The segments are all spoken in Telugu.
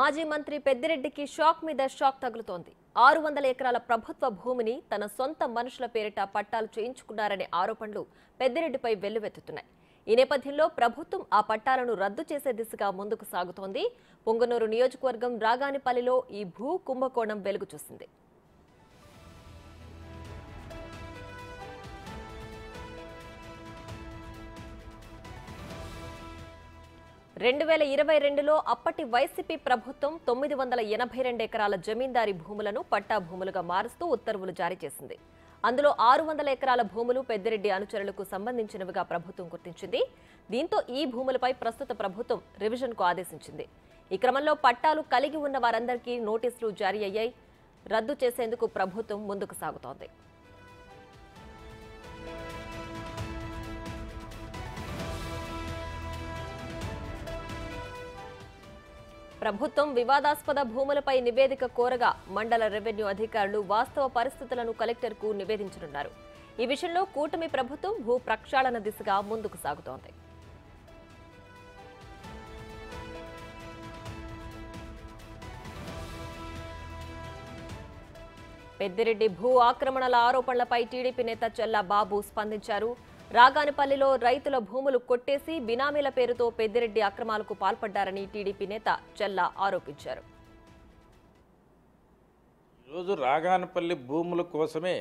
మాజీ మంత్రి పెద్దిరెడ్డికి షాక్ మీద షాక్ తగులుతోంది ఆరు వందల ఎకరాల ప్రభుత్వ భూమిని తన సొంత మనుషుల పేరిట పట్టాలు చేయించుకున్నారనే ఆరోపణలు పెద్దిరెడ్డిపై వెల్లువెత్తుతున్నాయి ఈ నేపథ్యంలో ప్రభుత్వం ఆ పట్టాలను రద్దు చేసే దిశగా ముందుకు సాగుతోంది పొంగనూరు నియోజకవర్గం రాగానిపల్లిలో ఈ భూ కుంభకోణం వెలుగు చూసింది రెండు వేల ఇరవై రెండులో అప్పటి వైసీపీ ప్రభుత్వం తొమ్మిది వందల ఎనభై రెండు ఎకరాల జమీందారీ భూములను పట్టా భూములుగా మారుస్తూ ఉత్తర్వులు జారీ చేసింది అందులో ఆరు వందల ఎకరాల భూములు పెద్దిరెడ్డి అనుచరులకు సంబంధించినవిగా ప్రభుత్వం గుర్తించింది దీంతో ఈ భూములపై ప్రస్తుత ప్రభుత్వం రివిజన్కు ఆదేశించింది ఈ క్రమంలో పట్టాలు కలిగి ఉన్న వారందరికీ నోటీసులు జారీ అయ్యాయి రద్దు చేసేందుకు ప్రభుత్వం ముందుకు సాగుతోంది ప్రభుత్వం వివాదాస్పద భూములపై నివేదిక కోరగా మండల రెవెన్యూ అధికారులు వాస్తవ పరిస్థితులను కలెక్టర్కు నివేదించనున్నారు ఈ విషయంలో కూటమి ప్రభుత్వం భూ ప్రక్షాళన దిశగా ముందుకు సాగుతోంది పెద్దిరెడ్డి భూ ఆక్రమణల ఆరోపణలపై టీడీపీ నేత చెల్లా బాబు స్పందించారు రాగానపల్లిలో రైతుల భూములు కొట్టేసి బినామీల పేరుతో పెద్దిరెడ్డి అక్రమాలకు పాల్పడ్డారని టీడీపీ నేత చెల్లా ఆరోపించారు ఈరోజు రాగానపల్లి భూముల కోసమే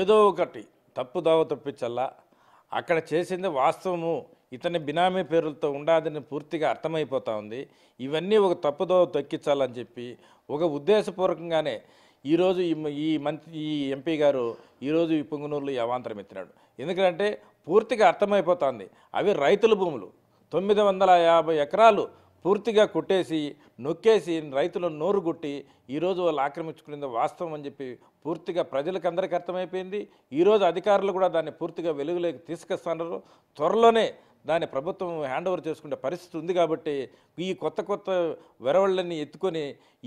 ఏదో ఒకటి తప్పుదావ తప్పించల్లా అక్కడ చేసింది వాస్తవము ఇతని బినామీ పేరులతో ఉండాలని పూర్తిగా అర్థమైపోతా ఉంది ఇవన్నీ ఒక తప్పుదోవ తొక్కించాలని చెప్పి ఒక ఉద్దేశపూర్వకంగానే ఈరోజు ఈ మంత్రి ఈ ఎంపీ గారు ఈరోజు ఈ పొంగునూరులో అవాంతరం ఎత్తినాడు ఎందుకంటే పూర్తిగా అర్థమైపోతుంది అవి రైతుల భూములు తొమ్మిది వందల యాభై ఎకరాలు పూర్తిగా కొట్టేసి నొక్కేసి రైతులను నోరు గుట్టి ఈరోజు వాళ్ళు ఆక్రమించుకునేది వాస్తవం అని చెప్పి పూర్తిగా ప్రజలకు అందరికీ అర్థమైపోయింది ఈరోజు అధికారులు కూడా దాన్ని పూర్తిగా వెలుగులోకి తీసుకొస్తున్నారు త్వరలోనే దాన్ని ప్రభుత్వం హ్యాండ్ ఓవర్ చేసుకునే పరిస్థితి ఉంది కాబట్టి ఈ కొత్త కొత్త వెరవళ్ళని ఎత్తుకొని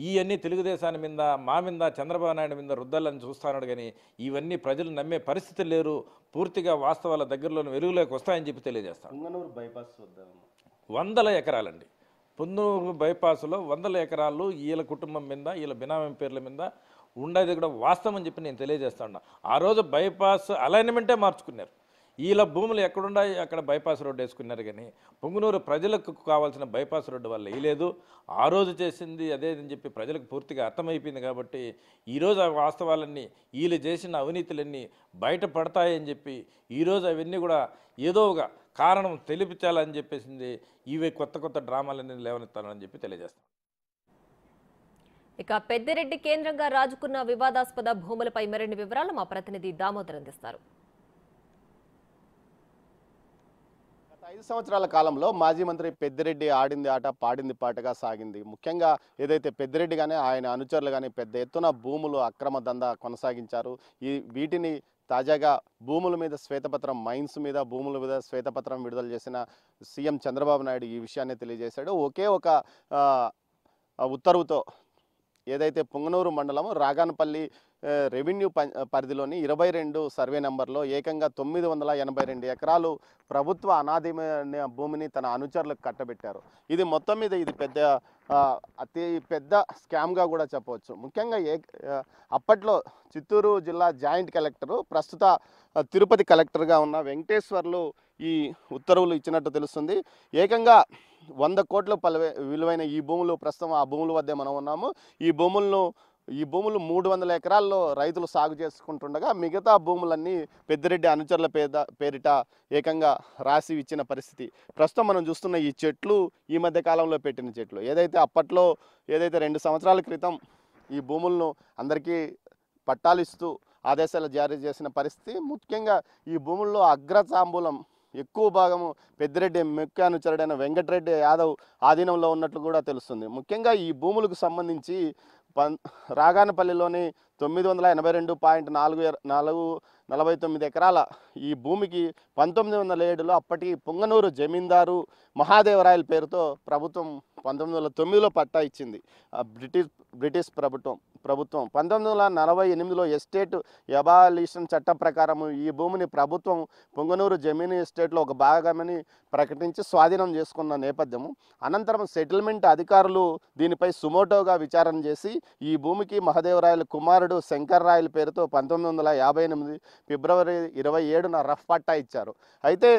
ఇవన్నీ తెలుగుదేశాన్ని మీద మా మీద చంద్రబాబు నాయుడు మీద రుద్దాలని చూస్తున్నాడు కానీ ఇవన్నీ ప్రజలు నమ్మే పరిస్థితి లేరు పూర్తిగా వాస్తవాల దగ్గరలో వెలుగులోకి వస్తాయని చెప్పి తెలియజేస్తాను బైపాస్ వందల ఎకరాలండి పొందూరు బైపాస్లో వందల ఎకరాలు వీళ్ళ కుటుంబం మీద వీళ్ళ బినామీ పేర్ల మీద ఉండేది కూడా వాస్తవం అని చెప్పి నేను తెలియజేస్తాను ఆ రోజు బైపాస్ అలైన్మెంటే మార్చుకున్నారు వీళ్ళ భూములు ఎక్కడున్నాయి అక్కడ బైపాస్ రోడ్డు వేసుకున్నారు కానీ పొంగునూరు ప్రజలకు కావాల్సిన బైపాస్ రోడ్డు వల్ల వేయలేదు ఆ రోజు చేసింది అదేదని చెప్పి ప్రజలకు పూర్తిగా అర్థమైపోయింది కాబట్టి ఈరోజు ఆ వాస్తవాలన్నీ వీళ్ళు చేసిన అవినీతులన్నీ బయటపడతాయని చెప్పి ఈరోజు అవన్నీ కూడా ఏదో ఒక కారణం తెలిపించాలని చెప్పేసింది ఇవే కొత్త కొత్త డ్రామాలన్నీ లేవనెత్తాలని చెప్పి తెలియజేస్తాం ఇక పెద్దిరెడ్డి కేంద్రంగా రాజుకున్న వివాదాస్పద భూములపై మరిన్ని వివరాలు మా ప్రతినిధి దామోదర్ అందిస్తారు ఐదు సంవత్సరాల కాలంలో మాజీ మంత్రి పెద్దిరెడ్డి ఆడింది ఆట పాడింది పాటగా సాగింది ముఖ్యంగా ఏదైతే పెద్దిరెడ్డి కానీ ఆయన అనుచరులు కానీ పెద్ద ఎత్తున భూములు అక్రమ దందా కొనసాగించారు ఈ వీటిని తాజాగా భూముల మీద శ్వేతపత్రం మైన్స్ మీద భూముల మీద శ్వేతపత్రం విడుదల చేసిన సీఎం చంద్రబాబు నాయుడు ఈ విషయాన్ని తెలియజేశాడు ఒకే ఒక ఉత్తర్వుతో ఏదైతే పుంగనూరు మండలం రాగానపల్లి రెవెన్యూ పరిధిలోని ఇరవై రెండు సర్వే నెంబర్లో ఏకంగా తొమ్మిది వందల ఎనభై రెండు ఎకరాలు ప్రభుత్వ అనాదిమైన భూమిని తన అనుచరులకు కట్టబెట్టారు ఇది మొత్తం మీద ఇది పెద్ద అతి పెద్ద స్కామ్గా కూడా చెప్పవచ్చు ముఖ్యంగా ఏ అప్పట్లో చిత్తూరు జిల్లా జాయింట్ కలెక్టరు ప్రస్తుత తిరుపతి కలెక్టర్గా ఉన్న వెంకటేశ్వర్లు ఈ ఉత్తర్వులు ఇచ్చినట్టు తెలుస్తుంది ఏకంగా వంద కోట్ల పలు విలువైన ఈ భూములు ప్రస్తుతం ఆ భూముల వద్దే మనం ఉన్నాము ఈ భూములను ఈ భూములు మూడు వందల ఎకరాల్లో రైతులు సాగు చేసుకుంటుండగా మిగతా భూములన్నీ పెద్దిరెడ్డి అనుచరుల పేద పేరిట ఏకంగా రాసి ఇచ్చిన పరిస్థితి ప్రస్తుతం మనం చూస్తున్న ఈ చెట్లు ఈ మధ్య కాలంలో పెట్టిన చెట్లు ఏదైతే అప్పట్లో ఏదైతే రెండు సంవత్సరాల క్రితం ఈ భూములను అందరికీ పట్టాలిస్తూ ఆదేశాలు జారీ చేసిన పరిస్థితి ముఖ్యంగా ఈ భూముల్లో అగ్రతాంబూలం ఎక్కువ భాగము పెద్దిరెడ్డి అనుచరుడైన వెంకటరెడ్డి యాదవ్ ఆధీనంలో ఉన్నట్లు కూడా తెలుస్తుంది ముఖ్యంగా ఈ భూములకు సంబంధించి పన్ రాగానపల్లిలోని తొమ్మిది వందల ఎనభై రెండు పాయింట్ నాలుగు నాలుగు నలభై తొమ్మిది ఎకరాల ఈ భూమికి పంతొమ్మిది వందల ఏడులో అప్పటి పుంగనూరు జమీందారు మహాదేవరాయల పేరుతో ప్రభుత్వం పంతొమ్మిది వందల తొమ్మిదిలో పట్టా ఇచ్చింది బ్రిటిష్ బ్రిటిష్ ప్రభుత్వం ప్రభుత్వం పంతొమ్మిది వందల నలభై ఎనిమిదిలో ఎస్టేట్ ఎబాలిషన్ చట్టం ప్రకారం ఈ భూమిని ప్రభుత్వం పొంగనూరు జమీని ఎస్టేట్లో ఒక భాగమని ప్రకటించి స్వాధీనం చేసుకున్న నేపథ్యము అనంతరం సెటిల్మెంట్ అధికారులు దీనిపై సుమోటోగా విచారణ చేసి ఈ భూమికి మహదేవరాయల కుమారుడు శంకర్ రాయల పేరుతో పంతొమ్మిది వందల యాభై ఎనిమిది ఫిబ్రవరి ఇరవై ఏడున రఫ్ పట్టా ఇచ్చారు అయితే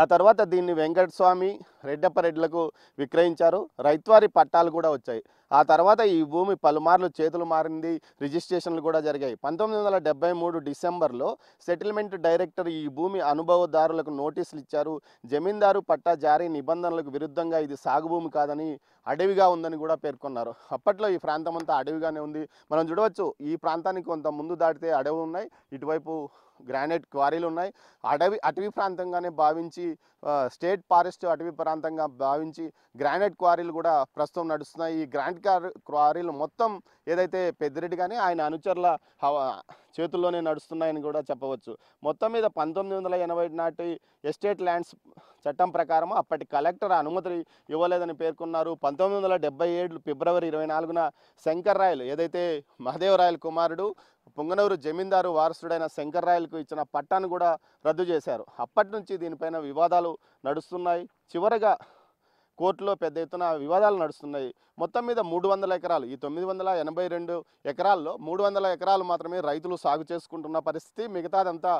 ఆ తర్వాత దీన్ని వెంకటస్వామి రెడ్డపరెడ్లకు విక్రయించారు రైత్వారి పట్టాలు కూడా వచ్చాయి ఆ తర్వాత ఈ భూమి పలుమార్లు చేతులు మారింది రిజిస్ట్రేషన్లు కూడా జరిగాయి పంతొమ్మిది వందల డెబ్బై మూడు డిసెంబర్లో సెటిల్మెంట్ డైరెక్టర్ ఈ భూమి అనుభవదారులకు నోటీసులు ఇచ్చారు జమీందారు పట్టా జారీ నిబంధనలకు విరుద్ధంగా ఇది సాగు భూమి కాదని అడవిగా ఉందని కూడా పేర్కొన్నారు అప్పట్లో ఈ ప్రాంతం అంతా అడవిగానే ఉంది మనం చూడవచ్చు ఈ ప్రాంతానికి కొంత ముందు దాటితే అడవులు ఉన్నాయి ఇటువైపు గ్రానైట్ క్వారీలు ఉన్నాయి అడవి అటవీ ప్రాంతంగానే భావించి స్టేట్ ఫారెస్ట్ అటవీ ప్రాంతంగా భావించి గ్రానైట్ క్వారీలు కూడా ప్రస్తుతం నడుస్తున్నాయి ఈ గ్రానైట్ క్వారీలు మొత్తం ఏదైతే పెద్దిరెడ్డి కానీ ఆయన అనుచరుల చేతుల్లోనే నడుస్తున్నాయని కూడా చెప్పవచ్చు మొత్తం మీద పంతొమ్మిది వందల ఎనభై నాటి ఎస్టేట్ ల్యాండ్స్ చట్టం ప్రకారం అప్పటి కలెక్టర్ అనుమతి ఇవ్వలేదని పేర్కొన్నారు పంతొమ్మిది వందల డెబ్బై ఏడు ఫిబ్రవరి ఇరవై నాలుగున శంకర్ రాయలు ఏదైతే మహదేవరాయల కుమారుడు పొంగనూరు జమీందారు వారసుడైన శంకర్రాయలకు ఇచ్చిన పట్టాను కూడా రద్దు చేశారు అప్పటి నుంచి దీనిపైన వివాదాలు నడుస్తున్నాయి చివరగా కోర్టులో పెద్ద ఎత్తున వివాదాలు నడుస్తున్నాయి మొత్తం మీద మూడు వందల ఎకరాలు ఈ తొమ్మిది వందల ఎనభై రెండు ఎకరాల్లో మూడు వందల ఎకరాలు మాత్రమే రైతులు సాగు చేసుకుంటున్న పరిస్థితి మిగతాదంతా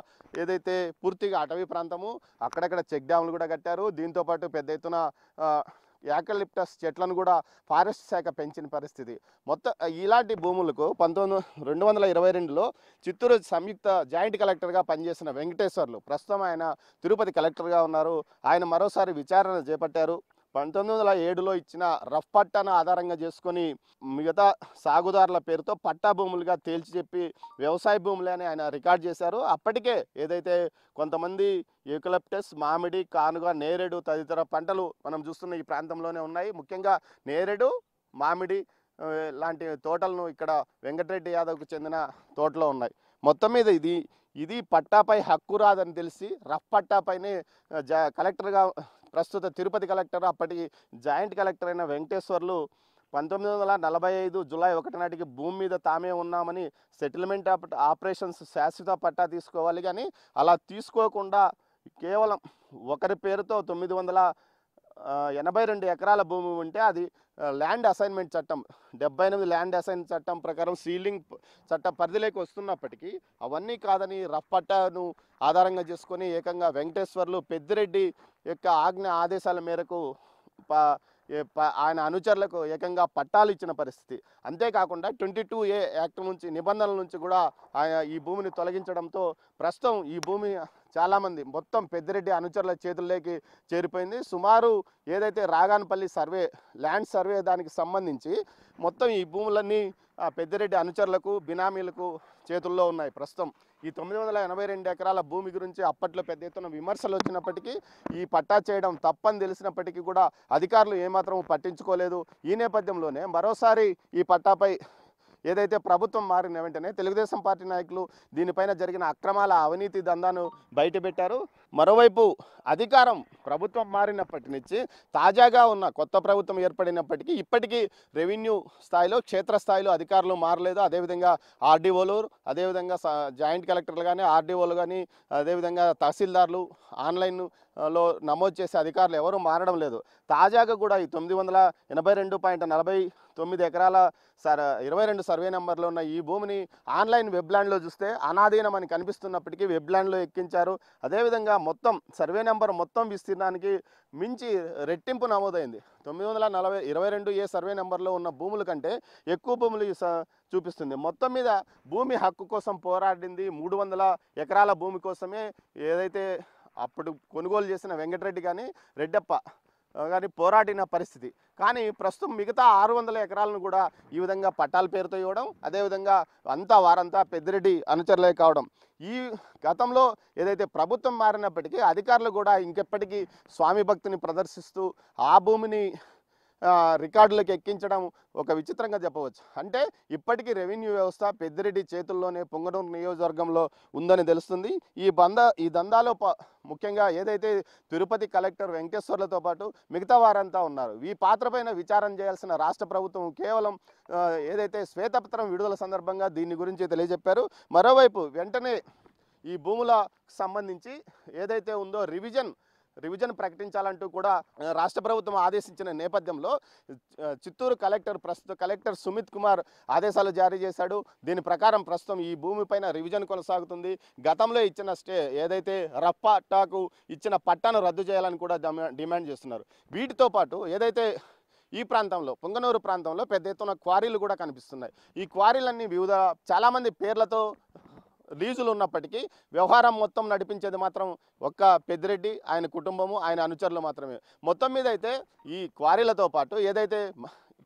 ఏదైతే పూర్తిగా అటవీ ప్రాంతము అక్కడక్కడ చెక్ డ్యాములు కూడా కట్టారు దీంతోపాటు పెద్ద ఎత్తున యాకలిప్టస్ చెట్లను కూడా ఫారెస్ట్ శాఖ పెంచిన పరిస్థితి మొత్తం ఇలాంటి భూములకు పంతొమ్మిది రెండు వందల ఇరవై రెండులో చిత్తూరు సంయుక్త జాయింట్ కలెక్టర్గా పనిచేసిన వెంకటేశ్వర్లు ప్రస్తుతం ఆయన తిరుపతి కలెక్టర్గా ఉన్నారు ఆయన మరోసారి విచారణ చేపట్టారు పంతొమ్మిది వందల ఏడులో ఇచ్చిన రఫ్ పట్టాను ఆధారంగా చేసుకొని మిగతా సాగుదారుల పేరుతో పట్టా భూములుగా తేల్చి చెప్పి వ్యవసాయ భూములే అని ఆయన రికార్డ్ చేశారు అప్పటికే ఏదైతే కొంతమంది యూకలప్టస్ మామిడి కానుగ నేరేడు తదితర పంటలు మనం చూస్తున్న ఈ ప్రాంతంలోనే ఉన్నాయి ముఖ్యంగా నేరేడు మామిడి లాంటి తోటలను ఇక్కడ వెంకటరెడ్డి యాదవ్కు చెందిన తోటలో ఉన్నాయి మొత్తం మీద ఇది ఇది పట్టాపై హక్కు రాదని తెలిసి రఫ్ పట్టాపైనే జ కలెక్టర్గా ప్రస్తుత తిరుపతి కలెక్టర్ అప్పటి జాయింట్ కలెక్టర్ అయిన వెంకటేశ్వర్లు పంతొమ్మిది వందల నలభై ఐదు జులై ఒకటి నాటికి భూమి మీద తామే ఉన్నామని సెటిల్మెంట్ ఆపరేషన్స్ శాశ్వత పట్టా తీసుకోవాలి కానీ అలా తీసుకోకుండా కేవలం ఒకరి పేరుతో తొమ్మిది వందల ఎనభై రెండు ఎకరాల భూమి ఉంటే అది ల్యాండ్ అసైన్మెంట్ చట్టం డెబ్బై ఎనిమిది ల్యాండ్ అసైన్ చట్టం ప్రకారం సీలింగ్ చట్ట పరిధిలోకి వస్తున్నప్పటికీ అవన్నీ కాదని రఫ్పట్టను ఆధారంగా చేసుకొని ఏకంగా వెంకటేశ్వర్లు పెద్దిరెడ్డి యొక్క ఆజ్ఞ ఆదేశాల మేరకు ఆయన అనుచరులకు ఏకంగా పట్టాలు ఇచ్చిన పరిస్థితి అంతేకాకుండా ట్వంటీ టూ ఏ యాక్ట్ నుంచి నిబంధనల నుంచి కూడా ఆయన ఈ భూమిని తొలగించడంతో ప్రస్తుతం ఈ భూమి చాలామంది మొత్తం పెద్దిరెడ్డి అనుచరుల చేతుల్లోకి చేరిపోయింది సుమారు ఏదైతే రాగానపల్లి సర్వే ల్యాండ్ సర్వే దానికి సంబంధించి మొత్తం ఈ భూములన్నీ పెద్దిరెడ్డి అనుచరులకు బినామీలకు చేతుల్లో ఉన్నాయి ప్రస్తుతం ఈ తొమ్మిది వందల ఎనభై రెండు ఎకరాల భూమి గురించి అప్పట్లో పెద్ద ఎత్తున విమర్శలు వచ్చినప్పటికీ ఈ పట్టా చేయడం తప్పని తెలిసినప్పటికీ కూడా అధికారులు ఏమాత్రం పట్టించుకోలేదు ఈ నేపథ్యంలోనే మరోసారి ఈ పట్టాపై ఏదైతే ప్రభుత్వం మారిన వెంటనే తెలుగుదేశం పార్టీ నాయకులు దీనిపైన జరిగిన అక్రమాల అవినీతి దందాను బయటపెట్టారు మరోవైపు అధికారం ప్రభుత్వం మారినప్పటి నుంచి తాజాగా ఉన్న కొత్త ప్రభుత్వం ఏర్పడినప్పటికీ ఇప్పటికీ రెవెన్యూ స్థాయిలో క్షేత్రస్థాయిలో అధికారులు మారలేదు అదేవిధంగా ఆర్డీఓలు అదేవిధంగా జాయింట్ కలెక్టర్లు కానీ ఆర్డీఓలు కానీ అదేవిధంగా తహసీల్దార్లు ఆన్లైన్ లో నమోదు చేసే అధికారులు ఎవరూ మారడం లేదు తాజాగా కూడా ఈ తొమ్మిది వందల ఎనభై రెండు పాయింట్ నలభై తొమ్మిది ఎకరాల సర్ ఇరవై రెండు సర్వే నెంబర్లో ఉన్న ఈ భూమిని ఆన్లైన్ వెబ్ ల్యాండ్లో చూస్తే అనాధీనం అని కనిపిస్తున్నప్పటికీ వెబ్ ల్యాండ్లో ఎక్కించారు అదేవిధంగా మొత్తం సర్వే నెంబర్ మొత్తం విస్తీర్ణానికి మించి రెట్టింపు నమోదైంది తొమ్మిది వందల నలభై ఇరవై రెండు ఏ సర్వే నెంబర్లో ఉన్న భూముల కంటే ఎక్కువ భూములు చూపిస్తుంది మొత్తం మీద భూమి హక్కు కోసం పోరాడింది మూడు వందల ఎకరాల భూమి కోసమే ఏదైతే అప్పుడు కొనుగోలు చేసిన వెంకటరెడ్డి కానీ రెడ్డప్ప కానీ పోరాడిన పరిస్థితి కానీ ప్రస్తుతం మిగతా ఆరు వందల ఎకరాలను కూడా ఈ విధంగా పట్టాల పేరుతో ఇవ్వడం అదేవిధంగా అంతా వారంతా పెద్దిరెడ్డి అనుచరులే కావడం ఈ గతంలో ఏదైతే ప్రభుత్వం మారినప్పటికీ అధికారులు కూడా ఇంకెప్పటికీ స్వామి భక్తిని ప్రదర్శిస్తూ ఆ భూమిని రికార్డులకు ఎక్కించడం ఒక విచిత్రంగా చెప్పవచ్చు అంటే ఇప్పటికీ రెవెన్యూ వ్యవస్థ పెద్దిరెడ్డి చేతుల్లోనే పొంగనూరు నియోజకవర్గంలో ఉందని తెలుస్తుంది ఈ బంద ఈ దందాలో ముఖ్యంగా ఏదైతే తిరుపతి కలెక్టర్ వెంకటేశ్వర్లతో పాటు మిగతా వారంతా ఉన్నారు ఈ పాత్రపైన విచారం చేయాల్సిన రాష్ట్ర ప్రభుత్వం కేవలం ఏదైతే శ్వేతపత్రం విడుదల సందర్భంగా దీని గురించి తెలియజెప్పారు మరోవైపు వెంటనే ఈ భూముల సంబంధించి ఏదైతే ఉందో రివిజన్ రివిజన్ ప్రకటించాలంటూ కూడా రాష్ట్ర ప్రభుత్వం ఆదేశించిన నేపథ్యంలో చిత్తూరు కలెక్టర్ ప్రస్తుత కలెక్టర్ సుమిత్ కుమార్ ఆదేశాలు జారీ చేశాడు దీని ప్రకారం ప్రస్తుతం ఈ భూమిపైన రివిజన్ కొనసాగుతుంది గతంలో ఇచ్చిన స్టే ఏదైతే రప్పటాకు ఇచ్చిన పట్టాను రద్దు చేయాలని కూడా డిమాండ్ చేస్తున్నారు వీటితో పాటు ఏదైతే ఈ ప్రాంతంలో పొంగనూరు ప్రాంతంలో పెద్ద ఎత్తున క్వారీలు కూడా కనిపిస్తున్నాయి ఈ క్వారీలన్నీ వివిధ చాలామంది పేర్లతో లీజులు ఉన్నప్పటికీ వ్యవహారం మొత్తం నడిపించేది మాత్రం ఒక్క పెద్దిరెడ్డి ఆయన కుటుంబము ఆయన అనుచరులు మాత్రమే మొత్తం మీద అయితే ఈ క్వారీలతో పాటు ఏదైతే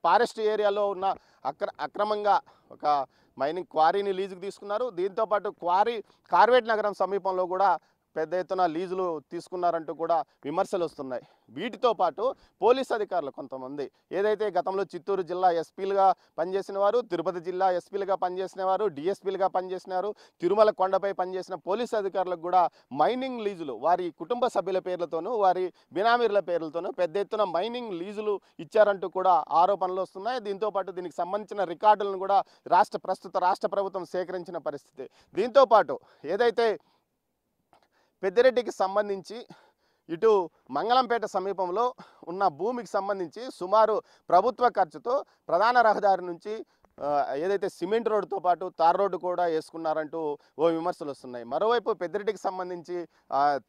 ఫారెస్ట్ ఏరియాలో ఉన్న అక్ర అక్రమంగా ఒక మైనింగ్ క్వారీని లీజుకు తీసుకున్నారు దీంతోపాటు క్వారీ కార్వేట్ నగరం సమీపంలో కూడా పెద్ద ఎత్తున లీజులు తీసుకున్నారంటూ కూడా విమర్శలు వస్తున్నాయి వీటితో పాటు పోలీస్ అధికారులు కొంతమంది ఏదైతే గతంలో చిత్తూరు జిల్లా ఎస్పీలుగా పనిచేసిన వారు తిరుపతి జిల్లా ఎస్పీలుగా పనిచేసిన వారు డిఎస్పీలుగా పనిచేసినారు తిరుమల కొండపై పనిచేసిన పోలీస్ అధికారులకు కూడా మైనింగ్ లీజులు వారి కుటుంబ సభ్యుల పేర్లతోనూ వారి బినామీర్ల పేర్లతోనూ పెద్ద ఎత్తున మైనింగ్ లీజులు ఇచ్చారంటూ కూడా ఆరోపణలు వస్తున్నాయి దీంతో పాటు దీనికి సంబంధించిన రికార్డులను కూడా రాష్ట్ర ప్రస్తుత రాష్ట్ర ప్రభుత్వం సేకరించిన పరిస్థితి దీంతోపాటు ఏదైతే పెద్దిరెడ్డికి సంబంధించి ఇటు మంగళంపేట సమీపంలో ఉన్న భూమికి సంబంధించి సుమారు ప్రభుత్వ ఖర్చుతో ప్రధాన రహదారి నుంచి ఏదైతే సిమెంట్ రోడ్డుతో పాటు తార్ రోడ్డు కూడా వేసుకున్నారంటూ ఓ విమర్శలు వస్తున్నాయి మరోవైపు పెద్దిరెడ్డికి సంబంధించి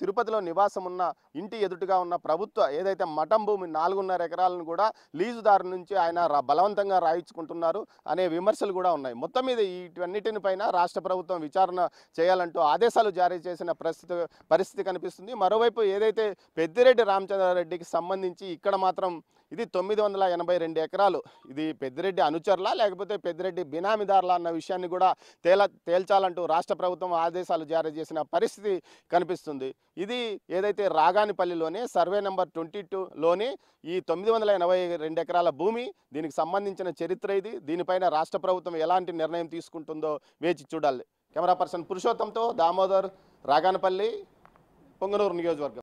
తిరుపతిలో నివాసం ఉన్న ఇంటి ఎదుటిగా ఉన్న ప్రభుత్వ ఏదైతే మఠం భూమి నాలుగున్నర ఎకరాలను కూడా లీజుదారు నుంచి ఆయన బలవంతంగా రాయించుకుంటున్నారు అనే విమర్శలు కూడా ఉన్నాయి మొత్తం మీద పైన రాష్ట్ర ప్రభుత్వం విచారణ చేయాలంటూ ఆదేశాలు జారీ చేసిన పరిస్థితి పరిస్థితి కనిపిస్తుంది మరోవైపు ఏదైతే పెద్దిరెడ్డి రామచంద్రారెడ్డికి సంబంధించి ఇక్కడ మాత్రం ఇది తొమ్మిది వందల ఎనభై రెండు ఎకరాలు ఇది పెద్దిరెడ్డి అనుచరులా లేకపోతే పెద్దిరెడ్డి బినామీదారులా అన్న విషయాన్ని కూడా తేల తేల్చాలంటూ రాష్ట్ర ప్రభుత్వం ఆదేశాలు జారీ చేసిన పరిస్థితి కనిపిస్తుంది ఇది ఏదైతే రాగానిపల్లిలోని సర్వే నెంబర్ ట్వంటీ టూలోని ఈ తొమ్మిది వందల ఎనభై రెండు ఎకరాల భూమి దీనికి సంబంధించిన చరిత్ర ఇది దీనిపైన రాష్ట్ర ప్రభుత్వం ఎలాంటి నిర్ణయం తీసుకుంటుందో వేచి చూడాలి కెమెరా పర్సన్ పురుషోత్తంతో దామోదర్ రాగానపల్లి పొంగనూరు నియోజకవర్గం